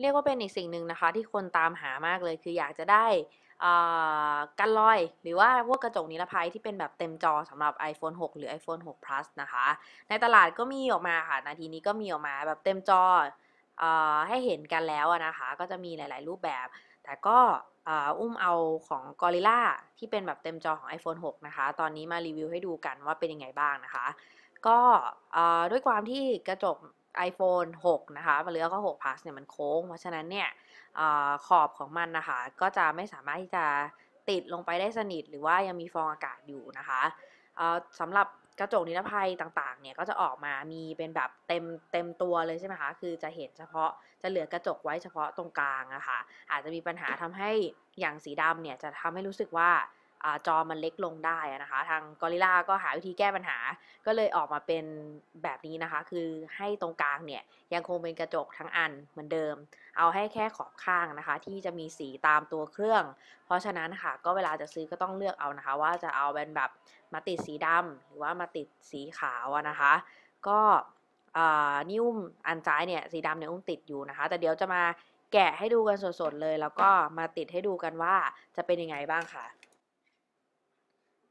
เรียกว่าเป็นอีกสิ่งหนึ่งนะคะที่คนตามหามากเลยคืออยากจะได้กันลอย หรือว่าพวกกระจกนิรภัยที่เป็นแบบเต็มจอสำหรับ iPhone 6 หรือ iPhone 6 plus นะคะในตลาดก็มีออกมาค่ะนาทีนี้ก็มีออกมาแบบเต็มจออให้เห็นกันแล้วนะคะก็จะมีหลาย ๆ รูปแบบ แต่ก็อุ้มเอาของ Gorilla ที่เป็นแบบเต็มจอของ iPhone 6นะคะตอนนี้มารีวิวให้ดูกันว่าเป็นยังไงบ้างนะคะ ก็ด้วยความที่กระจก iPhone 6นะคะมาเลือกก็ 6 plus เนี่ยมันโค้ง เพราะฉะนั้นเนี่ยอขอบของมันนะคะก็จะไม่สามารถที่จะติดลงไปได้สนิทหรือว่ายังมีฟองอากาศอยู่นะคะสำหรับกระจกนิรภัยต่างๆเนี่ยก็จะออกมามีเป็นแบบเต็มเต็มตัวเลยใช่ไหมคะ คือจะเห็นเฉพาะจะเหลือกระจกไว้เฉพาะตรงกลางอะคะ่ะอาจจะมีปัญหาทำให้อย่างสีดำเนี่ยจะทำให้รู้สึกว่าจอมันเล็กลงได้นะคะทางกอริล่าก็หาวิธีแก้ปัญหา ก็เลยออกมาเป็นแบบนี้นะคะ คือให้ตรงกลางเนี่ยยังคงเป็นกระจกทั้งอันเหมือนเดิม เอาให้แค่ขอบข้างนะคะ ที่จะมีสีตามตัวเครื่อง เพราะฉะนั้นค่ะก็เวลาจะซื้อก็ต้องเลือกเอานะคะ ว่าจะเอาเป็นแบบมาติดสีดำหรือว่ามาติดสีขาวนะคะ ก็นิ้วอันซ้ายเนี่ยสีดำเนี่ยอุ้มติดอยู่นะคะแต่เดี๋ยวจะมาแกะให้ดูกันสดๆเลย แล้วก็มาติดให้ดูกันว่าจะเป็นยังไงบ้างค่ะ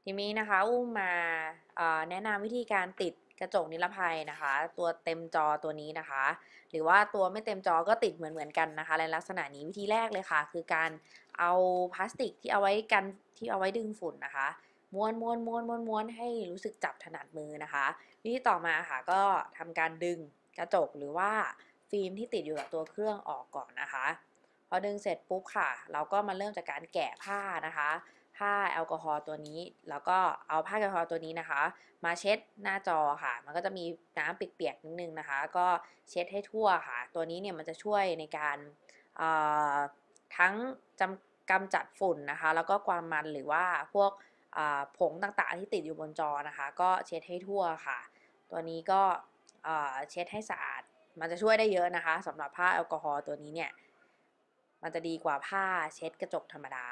ทีนี้นะคะอุ้มมาแนะนำวิธีการติดกระจกนิรภัยนะคะ ตัวเต็มจอตัวนี้นะคะ หรือว่าตัวไม่เต็มจอก็ติดเหมือนเหมือนกันนะคะ ในลักษณะนี้วิธีแรกเลยค่ะ คือการเอาพลาสติกที่เอาไว้กันที่เอาไว้ดึงฝุ่นนะคะ ม้วนม้วนม้วนม้วนม้วนให้รู้สึกจับถนัดมือนะคะวิธีต่อมาค่ะก็ทำการดึงกระจกหรือว่าฟิล์มที่ติดอยู่กับตัวเครื่องออกก่อนนะคะ พอดึงเสร็จปุ๊บค่ะ เราก็มาเริ่มจากการแกะผ้านะคะผ้าแอลกอฮอล์ตัวนี้แล้วก็เอาผ้าแอลกอฮอล์ตัวนี้นะคะมาเช็ดหน้าจอค่ะมันก็จะมีน้ำเปียกๆนิดนึงนะคะก็เช็ดให้ทั่วค่ะตัวนี้เนี่ยมันจะช่วยในการทั้งจำกำจัดฝุ่นนะคะแล้วก็ความมันหรือว่าพวกผงต่างๆที่ติดอยู่บนจอนะคะก็เช็ดให้ทั่วค่ะตัวนี้ก็เช็ดให้สะอาดมันจะช่วยได้เยอะนะคะสำหรับผ้าแอลกอฮอล์ตัวนี้เนี่ยมันจะดีกว่าผ้าเช็ดกระจกธรรมดา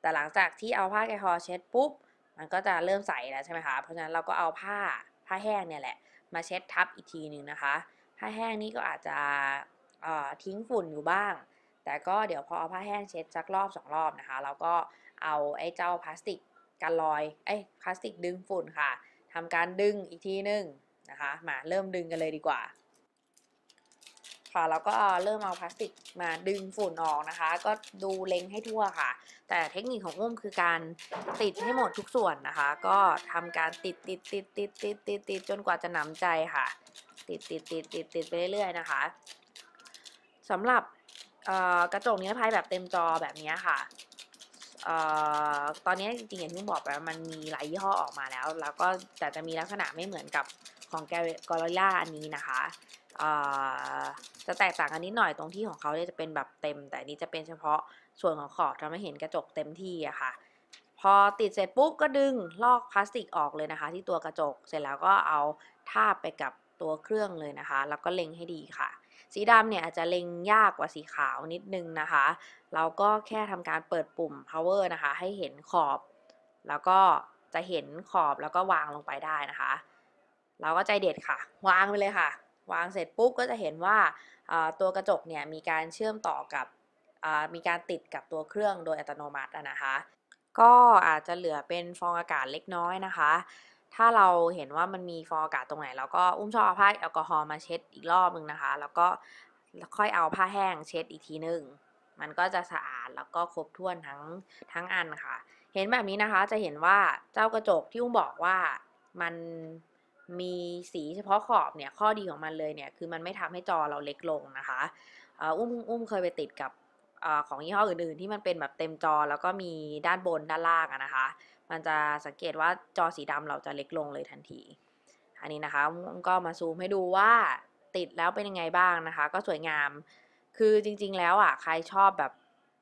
แต่หลังจากที่เอาผ้าแอลกอฮอล์เช็ดปุ๊บ มันก็จะเริ่มใสแล้วใช่ไหมคะ เพราะฉะนั้นเราก็เอาผ้าผ้าแห้งเนี่ยแหละมาเช็ดทับอีกทีหนึ่งนะคะ ผ้าแห้งนี่ก็อาจจะทิ้งฝุ่นอยู่บ้าง แต่ก็เดี๋ยวพอเอาผ้าแห้งเช็ดสักรอบสองรอบนะคะเราก็เอาไอ้เจ้าพลาสติกกันรอยไอ้พลาสติกดึงฝุ่นค่ะ ทำการดึงอีกทีหนึ่งนะคะ มาเริ่มดึงกันเลยดีกว่าค่ะแล้วก็เริ่มเอาพลาสติกมาดึงฝุ่นออกนะคะ ก็ดูเล็งให้ทั่วค่ะ แต่เทคนิคของอุ้มคือการติดให้หมดทุกส่วนนะคะ ก็ทำการติดติดติดติดติดติดติดจนกว่าจะหนำใจค่ะ ติดติดติดติดติดไปเรื่อยๆนะคะ สำหรับกระจกนิรภัยแบบเต็มจอแบบนี้ค่ะ ตอนนี้จริงๆอย่างที่บอกไปมันมีหลายยี่ห้อออกมาแล้ว แล้วก็แต่จะมีลักษณะไม่เหมือนกับของแกลลอรล่าอันนี้นะคะจะแตกต่างกันนิดหน่อยตรงที่ของเขาเนี่ยจะเป็นแบบเต็ม แต่นี้จะเป็นเฉพาะส่วนของขอบทำให้เห็นกระจกเต็มที่อะค่ะ พอติดเสร็จปุ๊บก็ดึงลอกพลาสติกออกเลยนะคะ ที่ตัวกระจกเสร็จแล้วก็เอาทาบไปกับตัวเครื่องเลยนะคะ แล้วก็เล็งให้ดีค่ะ สีดำเนี่ยอาจจะเล็งยากกว่าสีขาวนิดนึงนะคะ เราก็แค่ทำการเปิดปุ่ม power นะคะ ให้เห็นขอบ แล้วก็จะเห็นขอบแล้วก็วางลงไปได้นะคะ เราก็ใจเด็ดค่ะวางไปเลยค่ะวางเสร็จปุ๊บก็จะเห็นว่าตัวกระจกเนี่ยมีการเชื่อมต่อกับมีการติดกับตัวเครื่องโดยอัตโนมัตินะคะ ก็อาจจะเหลือเป็นฟองอากาศเล็กน้อยนะคะ ถ้าเราเห็นว่ามันมีฟองอากาศตรงไหน เราก็อุ้มช่อผ้าแอลกอฮอล์มาเช็ดอีกรอบนึงนะคะแล้วก็ค่อยเอาผ้าแห้งเช็ดอีกทีนึงมันก็จะสะอาดแล้วก็ครบถ้วนทั้งทั้งอันค่ะเห็นแบบนี้นะคะจะเห็นว่าเจ้ากระจกที่อุ้มบอกว่ามันมีสีเฉพาะขอบเนี่ยข้อดีของมันเลยเนี่ย คือมันไม่ทำให้จอเราเล็กลงนะคะอุ้มอุ้มเคยไปติดกับอของยี่ห้ออื่นๆ ที่มันเป็นแบบเต็มจอแล้วก็มีด้านบนด้านล่างนะคะ มันจะสังเกตว่าจอสีดำเราจะเล็กลงเลยทันทีอันนี้นะคะอุ้มก็มาซูมให้ดูว่าติดแล้วเป็นยังไงบ้างนะคะ ก็สวยงาม คือจริงๆแล้วอ่ะใครชอบแบบ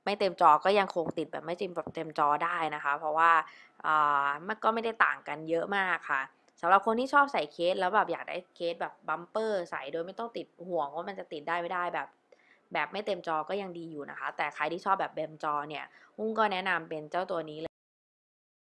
ไม่เต็มจอก็ยังคงติดแบบไม่จริมแบบเต็มจอได้นะคะ เพราะว่า มันก็ไม่ได้ต่างกันเยอะมากค่ะสำหรับคนที่ชอบใส่เคสแล้วแบบอยากได้เคสแบบบัมเปอร์ใส่โดยไม่ต้องติดห่วงว่ามันจะติดได้ไม่ได้แบบแบบไม่เต็มจอก็ยังดีอยู่นะคะ แต่ใครที่ชอบแบบเต็มจอเนี่ยอุ้งก็แนะนำเป็นเจ้าตัวนี้เลย